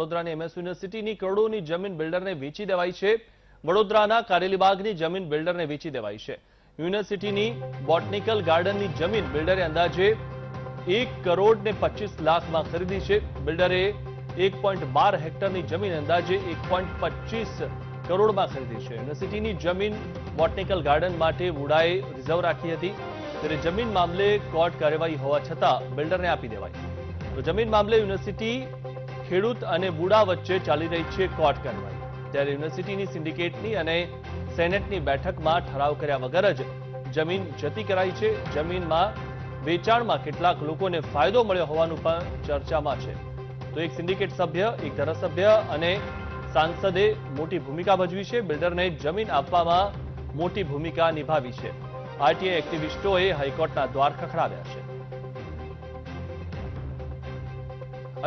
વડોદરાની એમએસ યુનિવર્સિટીની કરોડોની જમીન બિલ્ડરને વેચી દેવાઈ છે વડોદરાના કારેલીબાગની જમીન બિલ્ડરને વેચી દેવાઈ છે યુનિવર્સિટીની બોટનિકલ ગાર્ડનની જમીન બિલ્ડરે અંદાજે એક કરોડ ને પચીસ લાખમાં ખરીદી છે બિલ્ડરે એક પોઈન્ટ બાર હેક્ટરની જમીન અંદાજે એક પોઈન્ટ પચીસ કરોડમાં ખરીદી છે યુનિવર્સિટીની જમીન બોટનિકલ ગાર્ડન માટે વુડાએ રિઝર્વ રાખી હતી ત્યારે જમીન મામલે કોર્ટ કાર્યવાહી હોવા છતાં બિલ્ડરને આપી દેવાઈ તો જમીન મામલે યુનિવર્સિટી ખેડૂત અને બુડા વચ્ચે ચાલી રહી છે કોર્ટ કાર્યવાહી ત્યારે યુનિવર્સિટીની સિન્ડિકેટની અને સેનેટની બેઠકમાં ઠરાવ કર્યા વગર જ જમીન જતી કરાઈ છે જમીનમાં વેચાણમાં કેટલાક લોકોને ફાયદો મળ્યો હોવાનું પણ ચર્ચામાં છે તો એક સિન્ડિકેટ સભ્ય એક ધારાસભ્ય અને સાંસદે મોટી ભૂમિકા ભજવી છે બિલ્ડરને જમીન આપવામાં મોટી ભૂમિકા નિભાવી છે આરટીઆઈ એક્ટિવિસ્ટોએ હાઈકોર્ટના દ્વાર ખખડાવ્યા છે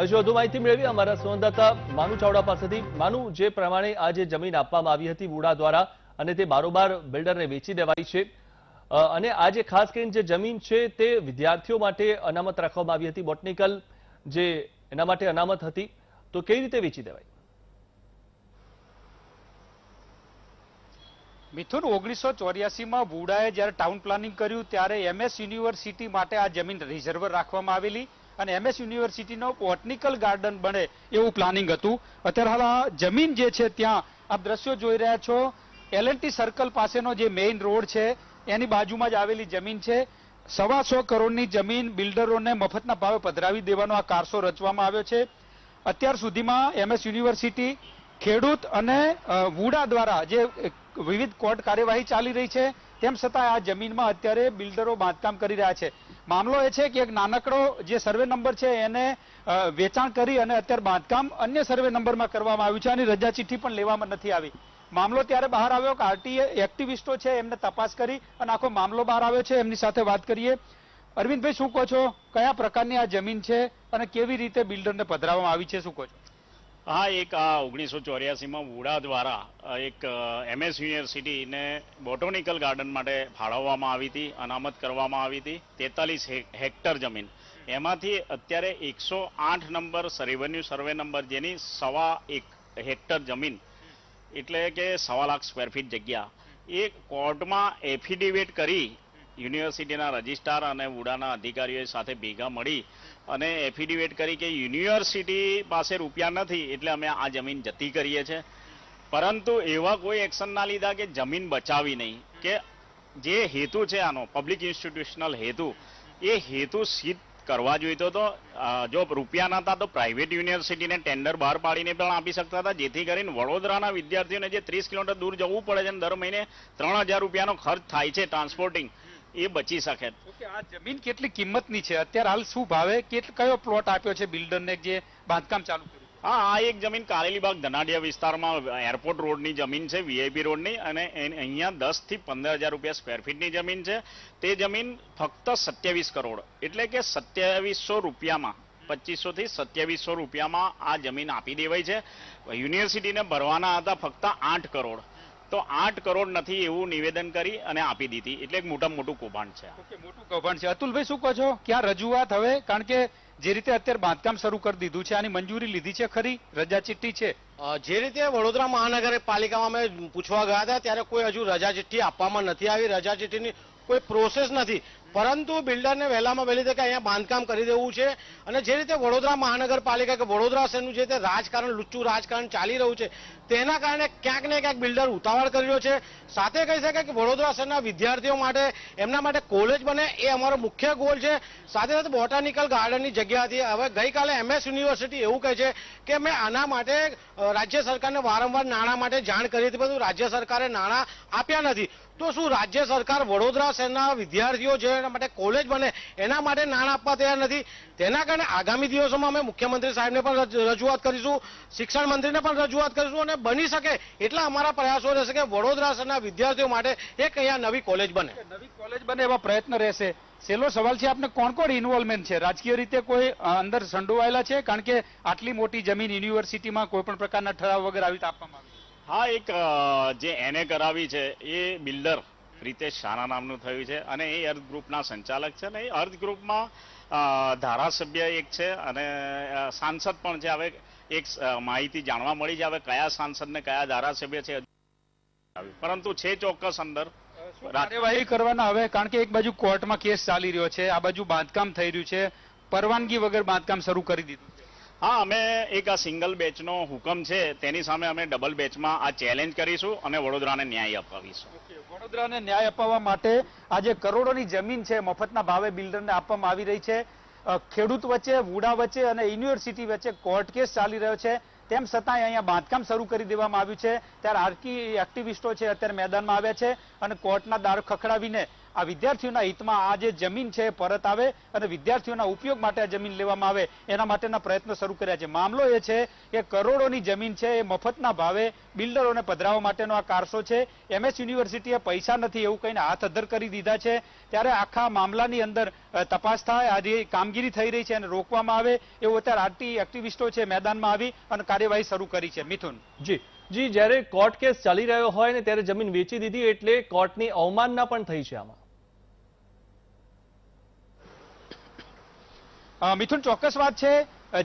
હજુ વધુ માહિતી મેળવી અમારા સંવાદદાતા માનુ ચાવડા પાસેથી માનુ જે પ્રમાણે આ જે જમીન આપવામાં આવી હતી વુડા દ્વારા અને તે બારોબાર બિલ્ડરને વેચી દેવાઈ છે અને આ જે ખાસ કરીને જે જમીન છે તે વિદ્યાર્થીઓ માટે અનામત રાખવામાં આવી હતી બોટનિકલ જે એના માટે અનામત હતી તો કેવી રીતે વેચી દેવાય મિથુન ઓગણીસો ચોર્યાસીમાં વુડાએ જ્યારે ટાઉન પ્લાનિંગ કર્યું ત્યારે એમએસ યુનિવર્સિટી માટે આ જમીન રિઝર્વ રાખવામાં આવેલી અને એમએસ યુનિવર્સિટીનો બોટનિકલ ગાર્ડન બને એવું પ્લાનિંગ હતું અત્યારે હાલ આ જમીન જે છે ત્યાં આપ દ્રશ્યો જોઈ રહ્યા છો એલએનટી સર્કલ પાસેનો જે મેઇન રોડ છે એની બાજુમાં જ આવેલી જમીન છે સવા સો કરોડની જમીન બિલ્ડરોને મફતના ભાવે પધરાવી દેવાનો આ કારસો રચવામાં આવ્યો છે અત્યાર સુધીમાં એમએસ યુનિવર્સિટી ખેડૂત અને વુડા દ્વારા જે વિવિધ કોર્ટ કાર્યવાહી ચાલી રહી છે તેમ છતાં આ જમીનમાં અત્યારે બિલ્ડરો બાંધકામ કરી રહ્યા છે મામલો એ છે કે એક નાનકડો જે સર્વે નંબર છે એને વેચાણ કરી અને અત્યારે બાંધકામ અન્ય સર્વે નંબરમાં કરવામાં આવ્યું છે અને રજા ચિઠ્ઠી પણ લેવામાં નથી આવી મામલો ત્યારે બહાર આવ્યો કે આરટીએ એક્ટિવિસ્ટો છે એમને તપાસ કરી અને આખો મામલો બહાર આવ્યો છે એમની સાથે વાત કરીએ અરવિંદભાઈ શું કહો છો કયા પ્રકારની આ જમીન છે અને કેવી રીતે બિલ્ડરને પધરાવવામાં આવી છે શું કહો છો હા એક આ ઓગણીસો ચોર્યાસીમાં વુડા દ્વારા એક એમએસ યુનિવર્સિટીને બોટોનિકલ ગાર્ડન માટે ફાળવવામાં આવી હતી અનામત કરવામાં આવી હતી તેતાલીસ હેક્ટર જમીન એમાંથી અત્યારે એકસો આઠ નંબર રેવન્યુ સર્વે નંબર જેની સવા એક હેક્ટર જમીન એટલે કે સવા લાખ સ્ક્વેર ફીટ જગ્યા એ કોર્ટમાં એફિડેવિટ કરી યુનિવર્સિટીના રજિસ્ટ્રાર અને ઉડાના અધિકારીઓ સાથે ભેગા મળી અને એફિડેવિટ કરી કે યુનિવર્સિટી પાસે રૂપિયા નથી એટલે અમે આ જમીન જતી કરીએ છીએ પરંતુ એવા કોઈ એક્શન ના લીધા કે જમીન બચાવી નહીં કે જે હેતુ છે આનો પબ્લિક ઇન્સ્ટિટ્યુશનલ હેતુ એ હેતુ સિદ્ધ કરવા જોઈતો તો જો રૂપિયા ના તો પ્રાઇવેટ યુનિવર્સિટીને ટેન્ડર બહાર પાડીને પણ આપી શકતા હતા જેથી કરીને વડોદરાના વિદ્યાર્થીઓને જે ત્રીસ કિલોમીટર દૂર જવું પડે છે દર મહિને ત્રણ હજાર રૂપિયાનો ખર્ચ થાય છે ટ્રાન્સપોર્ટિંગ એ બચી શકે આ જમીન કેટલી કિંમતની છે અત્યારે હાલ શું ભાવે કેટલો કયો પ્લોટ આપ્યો છે બિલ્ડરને જે બાંધકામ ચાલુ કર્યું હા આ એક જમીન કારેલીબાગ ધનાડિયા વિસ્તારમાં એરપોર્ટ રોડની જમીન છે વીઆઈપી રોડની અને અહીંયા દસથી પંદર હજાર રૂપિયા સ્ક્વેર ફીટની જમીન છે તે જમીન ફક્ત સત્યાવીસ કરોડ એટલે કે સત્યાવીસો રૂપિયામાં પચીસો થી સત્યાવીસો રૂપિયામાં આ જમીન આપી દેવાઈ છે યુનિવર્સિટીને ભરવાના હતા ફક્ત આઠ કરોડ તો આઠ કરોડ નથી એવું નિવેદન કરી અને આપી દીધી એટલે એક મોટામાં મોટું કૌભાંડ છે મોટું કૌભાંડ છે અતુલભાઈ શું કહો છો ક્યાં રજૂઆત હવે કારણ કે જે રીતે અત્યારે બાંધકામ શરૂ કરી દીધું છે આની મંજૂરી લીધી છે ખરી રજા ચિઠ્ઠી છે જે રીતે વડોદરા મહાનગર પાલિકામાં અમે પૂછવા ગયા હતા ત્યારે કોઈ હજુ રજા ચિઠ્ઠી આપવામાં નથી આવી રજા ચિઠ્ઠીની કોઈ પ્રોસેસ નથી પરંતુ બિલ્ડરને વહેલામાં વહેલી તકે અહીંયા બાંધકામ કરી દેવું છે અને જે રીતે વડોદરા મહાનગરપાલિકા કે વડોદરા શહેરનું જે રીતે રાજકારણ લુચ્ચું રાજકારણ ચાલી રહ્યું છે તેના કારણે ક્યાંક ને ક્યાંક બિલ્ડર ઉતાવળ કરી રહ્યો છે સાથે કહી શકાય કે વડોદરા શહેરના વિદ્યાર્થીઓ માટે એમના માટે કોલેજ બને એ અમારો મુખ્ય ગોલ છે સાથે સાથે બોટાનિકલ ગાર્ડનની જગ્યાથી હવે ગઈકાલે એમએસ યુનિવર્સિટી એવું કહે છે કે મેં આના માટે રાજ્ય સરકારને વારંવાર નાણાં માટે જાણ કરી હતી પરંતુ રાજ્ય સરકારે નાણાં આપ્યા નથી તો શું રાજ્ય સરકાર વડોદરા શહેરના વિદ્યાર્થીઓ જે એના માટે કોલેજ બને એના માટે નાણાં આપવા તૈયાર નથી તેના કારણે આગામી દિવસોમાં અમે મુખ્યમંત્રી સાહેબને પણ રજૂઆત કરીશું શિક્ષણ મંત્રીને પણ રજૂઆત કરીશું અને બની શકે એટલા અમારા પ્રયાસો રહેશે કે વડોદરા શહેરના વિદ્યાર્થીઓ માટે એક અહીંયા નવી કોલેજ બને નવી કોલેજ બને એવા પ્રયત્ન રહેશે છેલ્લો સવાલ છે આપને કોણ કોણ ઇન્વોલ્વમેન્ટ છે રાજકીય રીતે કોઈ અંદર સંડોવાયેલા છે કારણ કે આટલી મોટી જમીન યુનિવર્સિટીમાં કોઈ પણ પ્રકારના ઠરાવ વગર આવી આપવામાં આવી હા એક જે એને કરાવી છે એ બિલ્ડર રિતેશ શાના નામનું થયું છે અને એ અર્થ ગ્રુપના સંચાલક છે અને એ અર્થ ગ્રુપમાં ધારાસભ્ય એક છે અને સાંસદ પણ છે હવે એક માહિતી જાણવા મળી છે હવે કયા સાંસદ ને કયા ધારાસભ્ય છે પરંતુ છે ચોક્કસ અંદર કાર્યવાહી કરવાના હવે કારણ કે એક બાજુ કોર્ટમાં કેસ ચાલી રહ્યો છે આ બાજુ બાંધકામ થઈ રહ્યું છે પરવાનગી વગર બાંધકામ શરૂ કરી દીધું હા અમે એક આ સિંગલ બેચનો હુકમ છે તેની સામે અમે ડબલ બેચમાં આ ચેલેન્જ કરીશું અને વડોદરાને ન્યાય અપાવીશું વડોદરાને ન્યાય અપાવવા માટે આજે કરોડોની જમીન છે મફતના ભાવે બિલ્ડરને આપવામાં આવી રહી છે ખેડૂત વચ્ચે વુડા વચ્ચે અને યુનિવર્સિટી વચ્ચે કોર્ટ કેસ ચાલી રહ્યો છે તેમ છતાં અહીંયા બાંધકામ શરૂ કરી દેવામાં આવ્યું છે ત્યારે આર્કી એક્ટિવિસ્ટો છે અત્યારે મેદાનમાં આવ્યા છે અને કોર્ટના દારો ખખડાવીને આ વિદ્યાર્થીઓના હિતમાં આ જે જમીન છે પરત આવે અને વિદ્યાર્થીઓના ઉપયોગ માટે આ જમીન લેવામાં આવે એના માટેના પ્રયત્નો શરૂ કર્યા છે મામલો એ છે કે કરોડોની જમીન છે એ મફતના ભાવે બિલ્ડરોને પધરાવવા માટેનો આ કારસો છે એમએસ યુનિવર્સિટીએ પૈસા નથી એવું કહીને હાથ અધર કરી દીધા છે ત્યારે આખા મામલાની અંદર તપાસ થાય આ કામગીરી થઈ રહી છે અને રોકવામાં આવે એવું અત્યારે આરટી એક્ટિવિસ્ટો છે મેદાનમાં આવી અને કાર્યવાહી શરૂ કરી છે મિથુન જી જી જ્યારે કોર્ટ કેસ ચાલી રહ્યો હોય ને ત્યારે જમીન વેચી દીધી એટલે કોર્ટની અવમાનના પણ થઈ છે આમાં મિથુન ચોક્કસ વાત છે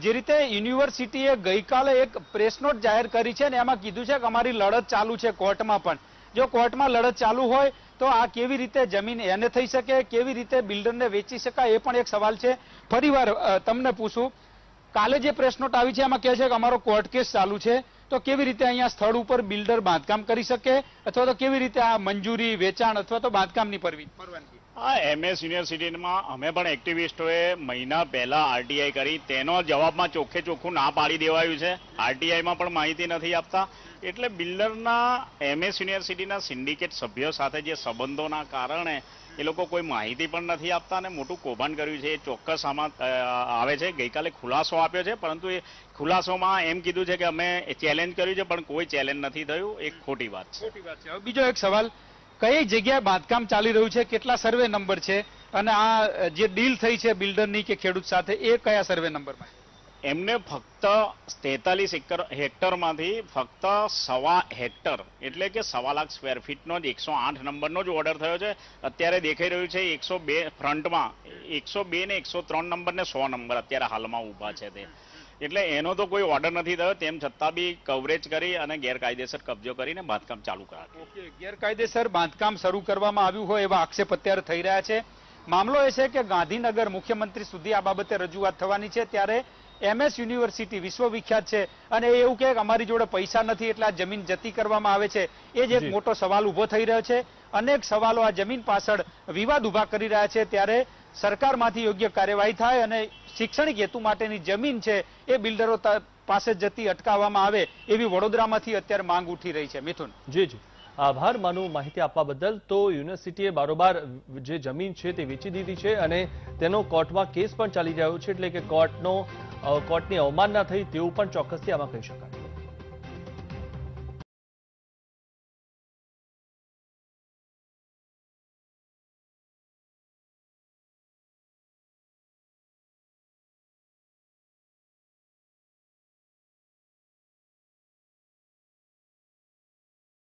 જે રીતે યુનિવર્સિટીએ ગઈકાલે એક પ્રેસ નોટ જાહેર કરી છે અને એમાં કીધું છે કે અમારી લડત ચાલુ છે કોર્ટમાં પણ જો કોર્ટમાં લડત ચાલુ હોય તો આ કેવી રીતે જમીન એને થઈ શકે કેવી રીતે બિલ્ડરને વેચી શકાય એ પણ એક સવાલ છે ફરીવાર તમને પૂછું કાલે જે પ્રેસ નોટ આવી છે એમાં કહે છે કે અમારો કોર્ટ કેસ ચાલુ છે તો કેવી રીતે અહીંયા સ્થળ ઉપર બિલ્ડર બાંધકામ કરી શકે અથવા તો કેવી રીતે આ મંજૂરી વેચાણ અથવા તો બાંધકામની પરવાનગી આ એમએસ યુનિવર્સિટીમાં અમે પણ એક્ટિવિસ્ટોએ મહિના પહેલા આરટીઆઈ કરી તેનો જવાબમાં ચોખ્ખે ચોખ્ખું ના પાડી દેવાયું છે આરટીઆઈમાં પણ માહિતી નથી આપતા એટલે બિલ્ડરના એમએસ યુનિવર્સિટીના સિન્ડિકેટ સભ્યો સાથે જે સંબંધોના કારણે એ લોકો કોઈ માહિતી પણ નથી આપતા અને મોટું કૌભાંડ કર્યું છે એ ચોક્કસ આમાં આવે છે ગઈકાલે ખુલાસો આપ્યો છે પરંતુ એ ખુલાસોમાં એમ કીધું છે કે અમે ચેલેન્જ કર્યું છે પણ કોઈ ચેલેન્જ નથી થયું એ ખોટી વાત ખોટી વાત છે બીજો એક સવાલ કઈ જગ્યાએ બાંધકામ ચાલી રહ્યું છે કેટલા સર્વે નંબર છે અને આ જે ડીલ થઈ છે બિલ્ડરની કે ખેડૂત સાથે એ કયા સર્વે નંબરમાં એમને ફક્ત તેતાલીસ એકર હેક્ટરમાંથી ફક્ત સવા હેક્ટર એટલે કે સવા લાખ સ્ક્વેર ફીટનો જ એકસો આઠ નંબરનો જ ઓર્ડર થયો છે અત્યારે દેખાઈ રહ્યું છે એકસો બે ફ્રન્ટમાં એકસો બે ને એકસો ત્રણ નંબર ને સો નંબર અત્યારે હાલમાં ઊભા છે તે એટલે એનો તો કોઈ ઓર્ડર નથી થયો તેમ છતાં બી કવરેજ કરી અને ગેરકાયદેસર કબજો કરીને બાંધકામ ચાલુ કરાવ્યું ગેરકાયદેસર બાંધકામ શરૂ કરવામાં આવ્યું હોય એવા આક્ષેપ અત્યારે થઈ રહ્યા છે મામલો એ છે કે ગાંધીનગર મુખ્યમંત્રી સુધી આ બાબતે રજૂઆત થવાની છે ત્યારે એમએસ યુનિવર્સિટી વિશ્વવિખ્યાત છે અને એ એવું કે અમારી જોડે પૈસા નથી એટલે આ જમીન જતી કરવામાં આવે છે એ જ એક મોટો સવાલ ઉભો થઈ રહ્યો છે અનેક સવાલો આ જમીન પાછળ વિવાદ ઉભા કરી રહ્યા છે ત્યારે સરકારમાંથી યોગ્ય કાર્યવાહી થાય અને શૈક્ષણિક હેતુ માટેની જમીન છે એ બિલ્ડરો પાસે જતી અટકાવવામાં આવે એવી વડોદરામાંથી અત્યારે માંગ ઉઠી રહી છે મિથુન જી જી આભાર માનુ માહિતી આપવા બદલ તો યુનિવર્સિટીએ બારોબાર જે જમીન છે તે વેચી દીધી છે અને તેનો કોર્ટમાં કેસ પણ ચાલી રહ્યો છે એટલે કે કોર્ટનો કોર્ટની અવમાનના થઈ તેવું પણ ચોક્કસથી આમાં કહી શકાય